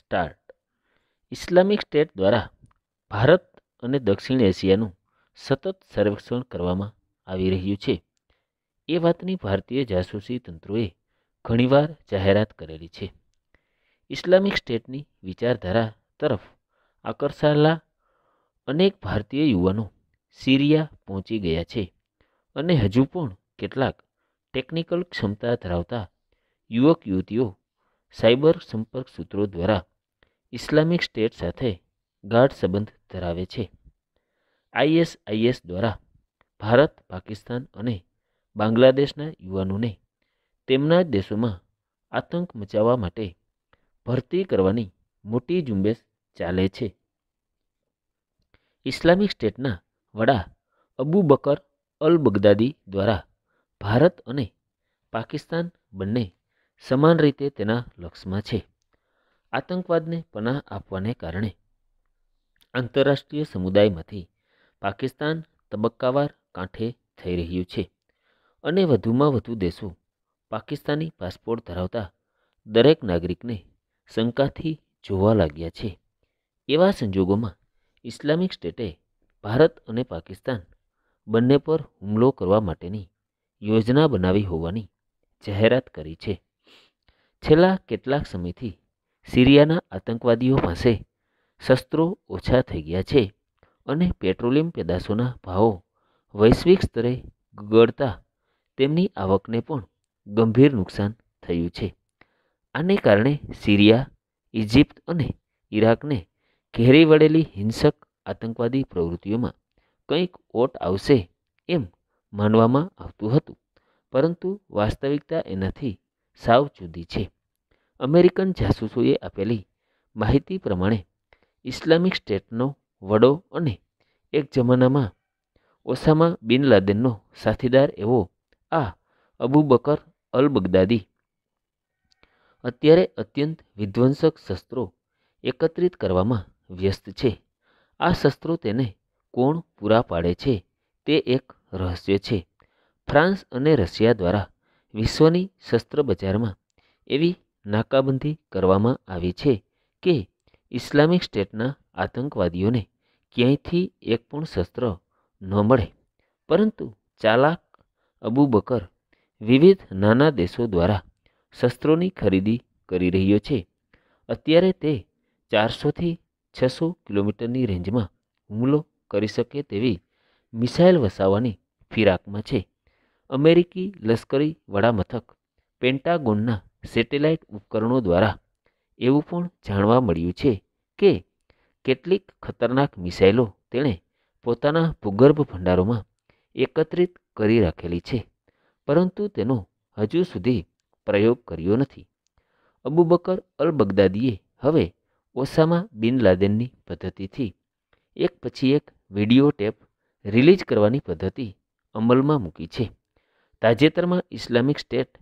start Islamic state દ્વારા ભારત અને દક્ષિણ એશિયાનું સતત સર્વેક્ષણ કરવામાં આવી રહ્યું છે એ વાતની ભારતીય જાસૂસી તંત્રોએ ઘણીવાર જાહેરાત કરેલી છે ઇસ્લામિક સ્ટેટની વિચારધારા તરફ આકર્ષાયેલા અનેક ભારતીય યુવાનો સિરિયા પહોંચી ગયા છે અને હજુ પણ કેટલાક ટેકનિકલ ક્ષમતા ધરાવતા યુવક યુવતીઓ સાયબર સંપર્ક સૂત્રો દ્વારા ઇસ્લામિક સ્ટેટ સાથે ગાઢ સંબંધ ધરાવે છે આઈએસઆઈએસ દ્વારા ભારત પાકિસ્તાન અને બાંગ્લાદેશના યુવાનોને તેમના દેશોમાં આતંક મચાવવા માટે ભરતી કરવાની મોટી ઝુંબેશ ચાલે છે ઇસ્લામિક સ્ટેટના વડા અબુ બકર અલ બગદાદી દ્વારા ભારત અને પાકિસ્તાન બંને સમાન રીતે તેના લક્ષ્યમાં છે આતંકવાદને પનાહ આપવાને કારણે આંતરરાષ્ટ્રીય સમુદાયમાંથી પાકિસ્તાન તબક્કાવાર કાંઠે થઈ રહ્યું છે અને વધુમાં વધુ દેશો પાકિસ્તાની પાસપોર્ટ ધરાવતા દરેક નાગરિકને શંકાથી જોવા લાગ્યા છે એવા સંજોગોમાં ઇસ્લામિક સ્ટેટે ભારત અને પાકિસ્તાન બંને પર હુમલો કરવા માટેની યોજના બનાવી હોવાની જાહેરાત કરી છે છેલ્લા કેટલાક સમયથી સિરિયાના આતંકવાદીઓ પાસે શસ્ત્રો ઓછા થઈ ગયા છે અને પેટ્રોલિયમ પેદાશોના ભાવો વૈશ્વિક સ્તરે ગળતા તેમની આવકને પણ ગંભીર નુકસાન થયું છે આને કારણે સિરિયા ઇજિપ્ત અને ઈરાકને ઘેરી વળેલી હિંસક આતંકવાદી પ્રવૃત્તિઓમાં કંઈક ઓટ આવશે એમ માનવામાં આવતું હતું પરંતુ વાસ્તવિકતા એનાથી સાવ જુદી છે અમેરિકન જાસૂસોએ આપેલી માહિતી પ્રમાણે ઇસ્લામિક સ્ટેટનો વડો અને એક જમાનામાં ઓસામા બિન લાદેનનો સાથીદાર એવો આ અબુ બકર અલ બગદાદી અત્યારે અત્યંત વિધ્વંસક શસ્ત્રો એકત્રિત કરવામાં વ્યસ્ત છે આ શસ્ત્રો તેને કોણ પૂરા પાડે છે તે એક રહસ્ય છે ફ્રાન્સ અને રશિયા દ્વારા વિશ્વની શસ્ત્ર બજારમાં એવી નાકાબંધી કરવામાં આવી છે કે ઇસ્લામિક સ્ટેટના આતંકવાદીઓને ક્યાંયથી એક પણ શસ્ત્ર ન મળે પરંતુ ચાલાક અબુ બકર વિવિધ નાના દેશો દ્વારા શસ્ત્રોની ખરીદી કરી રહ્યો છે અત્યારે તે ચારસોથી છસો કિલોમીટરની રેન્જમાં હુમલો કરી શકે તેવી મિસાઇલ વસાવવાની ફિરાકમાં છે અમેરિકી લશ્કરી વડામથક પેન્ટાગોનના સેટેલાઇટ ઉપકરણો દ્વારા એવું પણ જાણવા મળ્યું છે કે કેટલીક ખતરનાક મિસાઇલો તેણે પોતાના ભૂગર્ભ ભંડારોમાં એકત્રિત કરી રાખેલી છે પરંતુ તેનો હજુ સુધી પ્રયોગ કર્યો નથી અબુબકર અલ બગદાદીએ હવે ઓસામા બિન લાદેનની પદ્ધતિથી એક પછી એક વિડીયો ટેપ રિલીઝ કરવાની પદ્ધતિ અમલમાં મૂકી છે તાજેતરમાં ઇસ્લામિક સ્ટેટ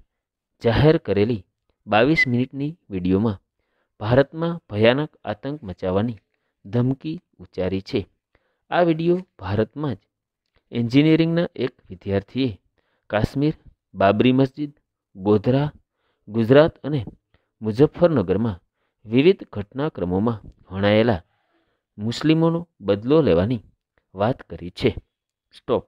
જાહેર કરેલી બાવીસ મિનિટની વિડીયોમાં ભારતમાં ભયાનક આતંક મચાવવાની ધમકી ઉચ્ચારી છે આ વિડીયો ભારતમાં જ એન્જિનિયરિંગના એક વિદ્યાર્થીએ કાશ્મીર બાબરી મસ્જિદ ગોધરા ગુજરાત અને મુઝફ્ફરનગરમાં વિવિધ ઘટનાક્રમોમાં વણાયેલા મુસ્લિમોનો બદલો લેવાની વાત કરી છે સ્ટોપ